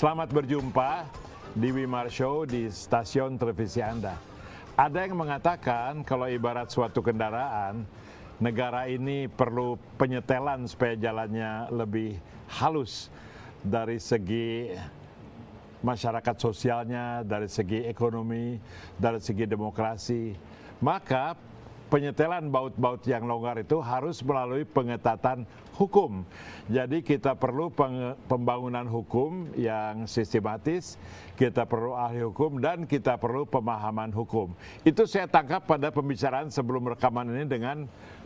Selamat berjumpa di Wimar Show di stasiun televisi Anda. Ada yang mengatakan kalau ibarat suatu kendaraan, negara ini perlu penyetelan supaya jalannya lebih halus dari segi masyarakat sosialnya, dari segi ekonomi, dari segi demokrasi. Maka penyetelan baut-baut yang longgar itu harus melalui pengetatan hukum. Jadi kita perlu pembangunan hukum yang sistematis, kita perlu ahli hukum dan kita perlu pemahaman hukum. Itu saya tangkap pada pembicaraan sebelum rekaman ini dengan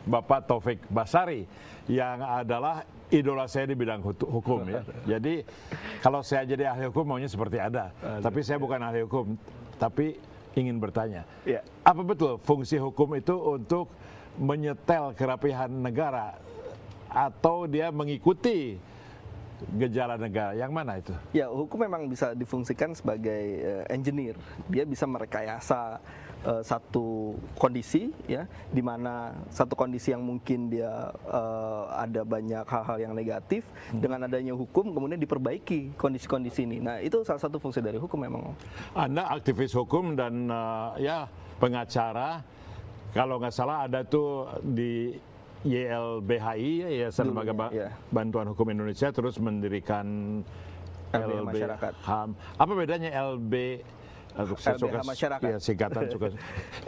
Bapak Taufik Basari yang adalah idola saya di bidang hukum ya. Jadi kalau saya jadi ahli hukum maunya seperti ada, tapi saya bukan ahli hukum, tapi ingin bertanya. Ya. Apa betul fungsi hukum itu untuk menyetel kerapihan negara atau dia mengikuti gejala negara yang mana itu? Ya hukum memang bisa difungsikan sebagai uh, engineer. Dia bisa merekayasa uh, satu kondisi ya di mana satu kondisi yang mungkin dia uh, ada banyak hal-hal yang negatif hmm. dengan adanya hukum kemudian diperbaiki kondisi-kondisi ini. Nah, itu salah satu fungsi dari hukum memang. Anda aktivis hukum dan uh, ya pengacara kalau nggak salah ada tuh di YLBHI ya Lembaga ba ya. Bantuan Hukum Indonesia terus mendirikan LBH masyarakat. HAM. Apa bedanya LB LBH masyarakat. Ya, singkatan suka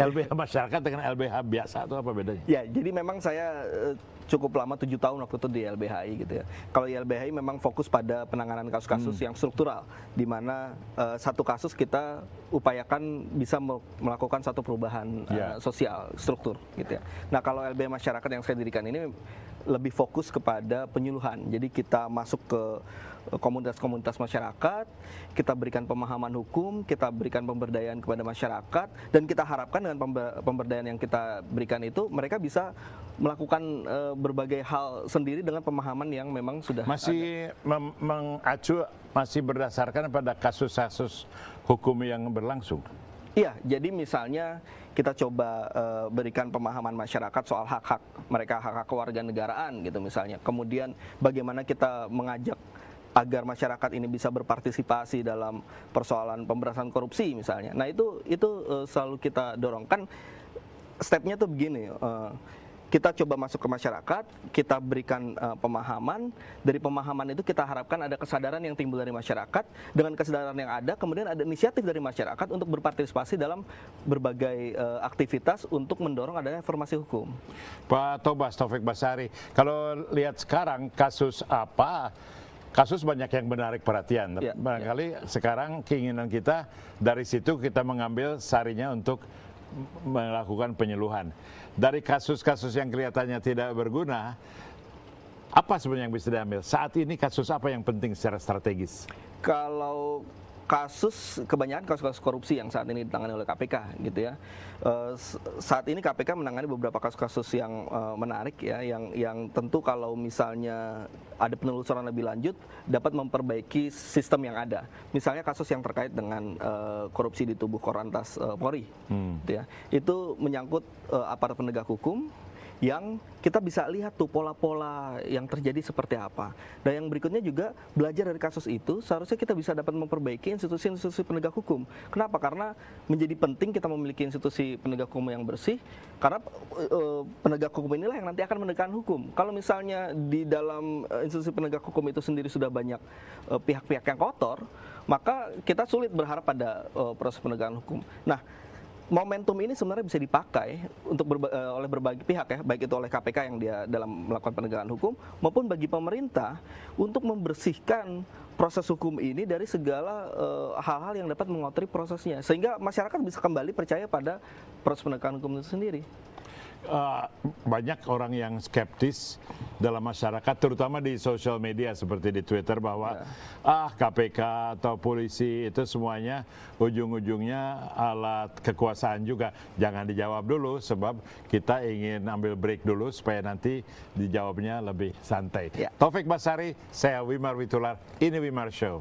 LBH masyarakat dengan LBH biasa atau apa bedanya? Ya, jadi memang saya eh, cukup lama tujuh tahun waktu itu di LBHI gitu ya. Kalau LBHI memang fokus pada penanganan kasus-kasus hmm. yang struktural, di mana uh, satu kasus kita upayakan bisa melakukan satu perubahan yeah. uh, ya. sosial struktur gitu ya. Nah kalau LBH masyarakat yang saya dirikan ini lebih fokus kepada penyuluhan. Jadi kita masuk ke komunitas-komunitas masyarakat, kita berikan pemahaman hukum, kita berikan pemberdayaan kepada masyarakat, dan kita harapkan dengan pemberdayaan yang kita berikan itu mereka bisa melakukan e, berbagai hal sendiri dengan pemahaman yang memang sudah masih mengacu masih berdasarkan pada kasus-kasus hukum yang berlangsung. Iya, jadi misalnya kita coba uh, berikan pemahaman masyarakat soal hak-hak mereka, hak-hak kewarganegaraan gitu misalnya. Kemudian bagaimana kita mengajak agar masyarakat ini bisa berpartisipasi dalam persoalan pemberantasan korupsi misalnya. Nah itu itu uh, selalu kita dorongkan. Stepnya tuh begini. Uh, kita coba masuk ke masyarakat, kita berikan uh, pemahaman. Dari pemahaman itu kita harapkan ada kesadaran yang timbul dari masyarakat. Dengan kesadaran yang ada, kemudian ada inisiatif dari masyarakat untuk berpartisipasi dalam berbagai uh, aktivitas untuk mendorong adanya informasi hukum. Pak Tobas Taufik Basari, kalau lihat sekarang kasus apa kasus banyak yang menarik perhatian. Ya, Barangkali ya. sekarang keinginan kita dari situ kita mengambil sarinya untuk melakukan penyeluhan. Dari kasus-kasus yang kelihatannya tidak berguna, apa sebenarnya yang bisa diambil? Saat ini kasus apa yang penting secara strategis? Kalau kasus kebanyakan kasus-kasus korupsi yang saat ini ditangani oleh KPK gitu ya. E, saat ini KPK menangani beberapa kasus-kasus yang e, menarik ya yang yang tentu kalau misalnya ada penelusuran lebih lanjut dapat memperbaiki sistem yang ada. Misalnya kasus yang terkait dengan e, korupsi di tubuh Korantas e, Polri hmm. gitu ya. Itu menyangkut e, aparat penegak hukum yang kita bisa lihat tuh pola-pola yang terjadi seperti apa. Dan yang berikutnya juga belajar dari kasus itu seharusnya kita bisa dapat memperbaiki institusi-institusi penegak hukum. Kenapa? Karena menjadi penting kita memiliki institusi penegak hukum yang bersih karena e, penegak hukum inilah yang nanti akan menegakkan hukum. Kalau misalnya di dalam eh, institusi penegak hukum itu sendiri sudah banyak eh, pihak-pihak yang kotor, maka kita sulit berharap pada e, proses penegakan hukum. Nah, momentum ini sebenarnya bisa dipakai untuk berba eh, oleh berbagai pihak ya, baik itu oleh KPK yang dia dalam melakukan penegakan hukum maupun bagi pemerintah untuk membersihkan proses hukum ini dari segala eh, hal-hal uh, yang dapat mengotori prosesnya sehingga masyarakat bisa kembali percaya pada proses penegakan hukum itu sendiri uh, banyak orang yang skeptis dalam masyarakat, terutama di sosial media seperti di Twitter bahwa yeah. ah KPK atau polisi itu semuanya ujung-ujungnya alat kekuasaan juga. Jangan dijawab dulu sebab kita ingin ambil break dulu supaya nanti dijawabnya lebih santai. Yeah. Taufik Basari, saya Wimar Witular, ini Wimar Show.